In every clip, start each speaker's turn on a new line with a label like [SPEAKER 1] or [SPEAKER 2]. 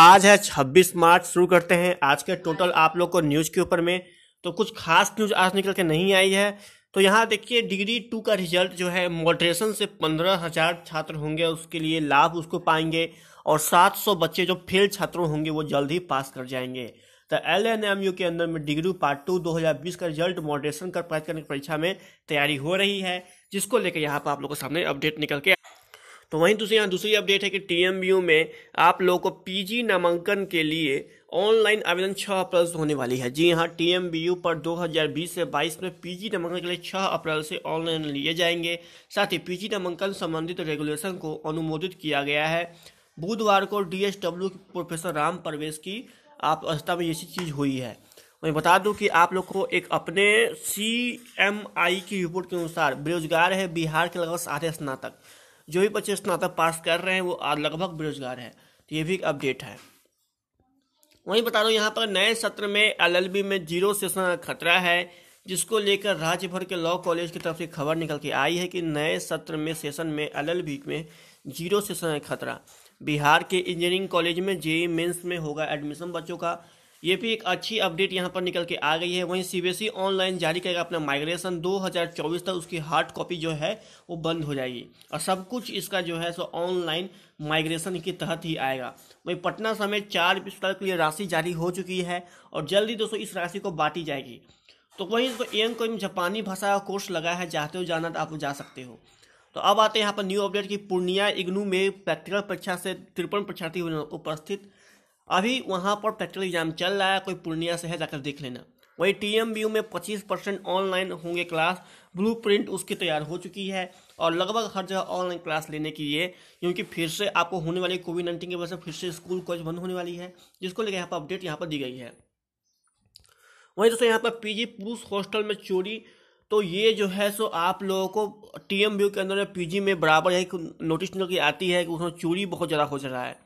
[SPEAKER 1] आज है 26 मार्च शुरू करते हैं आज के टोटल आप लोग को न्यूज़ के ऊपर में तो कुछ खास न्यूज़ आज निकल के नहीं आई है तो यहाँ देखिए डिग्री टू का रिजल्ट जो है मॉडरेशन से पंद्रह हज़ार छात्र होंगे उसके लिए लाभ उसको पाएंगे और 700 बच्चे जो फेल छात्रों होंगे वो जल्द ही पास कर जाएंगे तो एल एन एम यू के अंदर में डिग्री पार्ट टू दो का रिजल्ट मॉडरेशन कर पास करने की परीक्षा में तैयारी हो रही है जिसको लेकर यहाँ पर आप लोगों के सामने अपडेट निकल के तो वहीं दूसरी यहाँ दूसरी अपडेट है कि यू में आप लोगों को पीजी नामांकन के लिए ऑनलाइन आवेदन 6 अप्रैल से होने वाली है जी हाँ टीएमबीयू पर 2020 से 22 में पीजी नामांकन के लिए 6 अप्रैल से ऑनलाइन लिए जाएंगे साथ ही पीजी नामांकन संबंधित रेगुलेशन को अनुमोदित किया गया है बुधवार को डीएसडब्ल्यू प्रोफेसर राम परवेश की आप अवस्था में ऐसी चीज़ हुई है मैं बता दूं कि आप लोग को एक अपने सी एम आई की रिपोर्ट के अनुसार बेरोजगार है बिहार के लगभग आधे स्नातक जो भी बच्चे स्नातक पास कर रहे हैं वो लगभग बेरोजगार हैं तो ये भी एक अपडेट है वहीं बता दूँ यहाँ पर नए सत्र में एलएलबी में जीरो सेशन का खतरा है जिसको लेकर राज्य भर के लॉ कॉलेज की तरफ से खबर निकल के आई है कि नए सत्र में सेशन में एलएलबी में जीरो सेशन का खतरा बिहार के इंजीनियरिंग कॉलेज में जेई मेंस में होगा एडमिशन बच्चों का ये भी एक अच्छी अपडेट यहाँ पर निकल के आ गई है वहीं सी ऑनलाइन e जारी करेगा अपना माइग्रेशन 2024 तक उसकी हार्ड कॉपी जो है वो बंद हो जाएगी और सब कुछ इसका जो है सो ऑनलाइन माइग्रेशन के तहत ही आएगा वहीं पटना समेत चार विस्तार के लिए राशि जारी हो चुकी है और जल्दी दोस्तों इस राशि को बांटी जाएगी तो वहीं इसको एम को जापानी भाषा का कोर्स लगा है चाहते हो जाना तो आप जा सकते हो तो अब आते हैं यहाँ पर न्यू अपडेट की पूर्णिया इग्नू में प्रैक्टिकल परीक्षा से तिरपन परीक्षार्थी उपस्थित अभी वहाँ पर प्रैक्टिकल एग्जाम चल रहा है कोई पूर्णिया से है जाकर देख लेना वही टी एम में पच्चीस परसेंट ऑनलाइन होंगे क्लास ब्लू प्रिंट उसकी तैयार हो चुकी है और लगभग हर जगह ऑनलाइन क्लास लेने की ये क्योंकि फिर से आपको होने वाली कोविड नाइन्टीन की वजह से फिर से स्कूल कॉलेज बंद होने वाली है जिसको लेकर यहाँ पर अपडेट यहाँ पर दी गई है वहीं दोस्तों यहाँ पर पीजी पुरुष हॉस्टल में चोरी तो ये जो है सो आप लोगों को टी एम के अंदर जी में बराबर यही नोटिस आती है कि उसमें चोरी बहुत ज़्यादा हो जा रहा है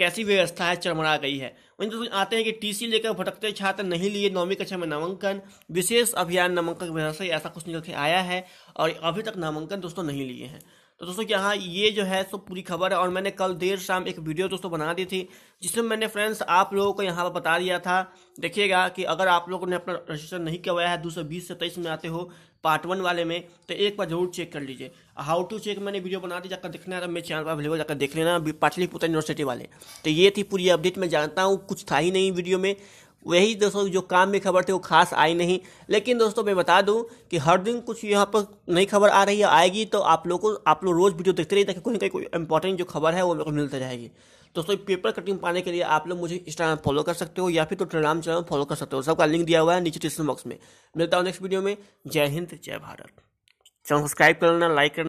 [SPEAKER 1] कैसी व्यवस्था है चरमरा गई है वहीं दोस्तों आते हैं कि टीसी लेकर भटकते छात्र नहीं लिए नौवीं कक्षा में नामांकन विशेष अभियान नामांकन की वजह से ऐसा कुछ निकल के आया है और अभी तक नामांकन दोस्तों नहीं लिए हैं तो दोस्तों यहाँ ये जो है सो पूरी खबर है और मैंने कल देर शाम एक वीडियो दोस्तों बना दी थी जिसमें मैंने फ्रेंड्स आप लोगों को यहाँ पर बता दिया था देखिएगा कि अगर आप लोगों ने अपना रजिस्ट्रेशन नहीं करवाया है दो से तेईस में आते हो पार्ट वन वाले में तो एक बार जरूर चेक कर लीजिए हाउ टू चेक मैंने वीडियो बना दी जाकर देखना है तो मेरे चैनल पर अवेलेबल जाकर देख लेना पाटलिपुत्र यूनिवर्सिटी वाले तो ये थी पूरी अपडेट मैं जानता हूँ कुछ था ही नहीं वीडियो में वही दोस्तों जो काम में खबर थी वो खास आई नहीं लेकिन दोस्तों मैं बता दूं कि हर दिन कुछ यहाँ पर नई खबर आ रही है आएगी तो आप लोग को आप लोग रोज़ वीडियो देखते रहिए ताकि कोई ना कोई इंपॉर्टेंट जो खबर है वो मेरे को मिलते रहेगी दोस्तों पेपर कटिंग पाने के लिए आप लोग मुझे इंस्टाग्राम फॉलो कर सकते हो या फिर तो टेलीग्राम चैनल फॉलो कर सकते हो सबका लिंक दिया हुआ है नीचे डिस्क्रिप्शन बॉक्स में मिलता हूँ नेक्स्ट वीडियो में जय हिंद जय भारत चैनल सब्सक्राइब कर लेना लाइक करना